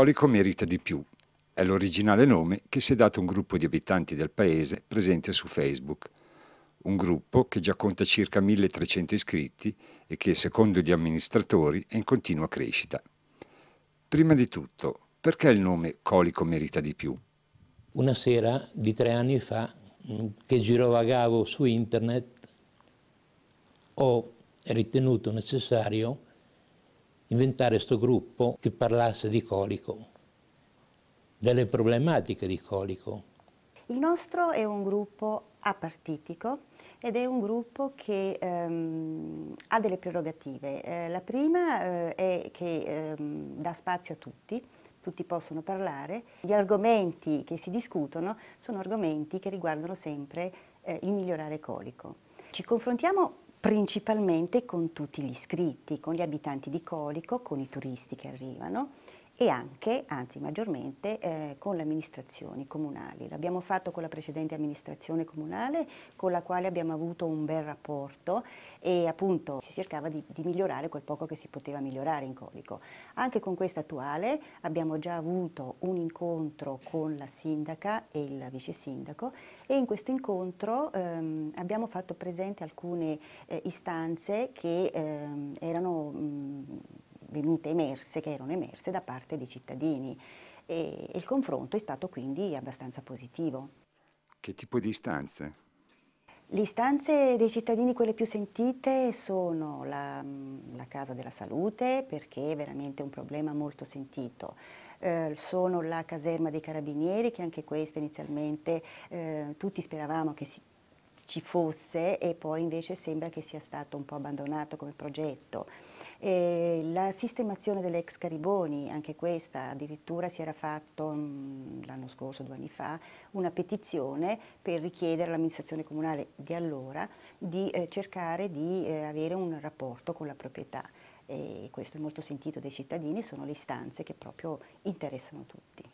alcolico merita di più. È l'originale nome che si è dato un gruppo di abitanti del paese presente su Facebook. Un gruppo che già conta circa 1300 iscritti e che, secondo gli amministratori, è in continua crescita. Prima di tutto, perché il nome Colico merita di più? Una sera di tre anni fa, mm, che girovagavo su internet, ho ritenuto necessario inventare questo gruppo che parlasse di colico, delle problematiche di colico. Il nostro è un gruppo apartitico ed è un gruppo che ehm, ha delle prerogative. Eh, la prima eh, è che ehm, dà spazio a tutti, tutti possono parlare. Gli argomenti che si discutono sono argomenti che riguardano sempre eh, il migliorare colico. Ci confrontiamo principalmente con tutti gli iscritti, con gli abitanti di Colico, con i turisti che arrivano e anche, anzi maggiormente, eh, con le amministrazioni comunali. L'abbiamo fatto con la precedente amministrazione comunale con la quale abbiamo avuto un bel rapporto e appunto si cercava di, di migliorare quel poco che si poteva migliorare in Colico. Anche con questa attuale abbiamo già avuto un incontro con la sindaca e il vice sindaco e in questo incontro ehm, abbiamo fatto presente alcune eh, istanze che ehm, erano mh, tenute emerse, che erano emerse da parte dei cittadini e il confronto è stato quindi abbastanza positivo. Che tipo di istanze? Le istanze dei cittadini, quelle più sentite, sono la, mm, la casa della salute, perché è veramente un problema molto sentito. Eh, sono la caserma dei carabinieri, che anche questa inizialmente eh, tutti speravamo che si, ci fosse e poi invece sembra che sia stato un po' abbandonato come progetto. E la sistemazione delle ex Cariboni, anche questa, addirittura si era fatto mm, l'anno scorso, due anni fa, una petizione per richiedere all'amministrazione comunale di allora di eh, cercare di eh, avere un rapporto con la proprietà. E questo è molto sentito dai cittadini, sono le istanze che proprio interessano tutti.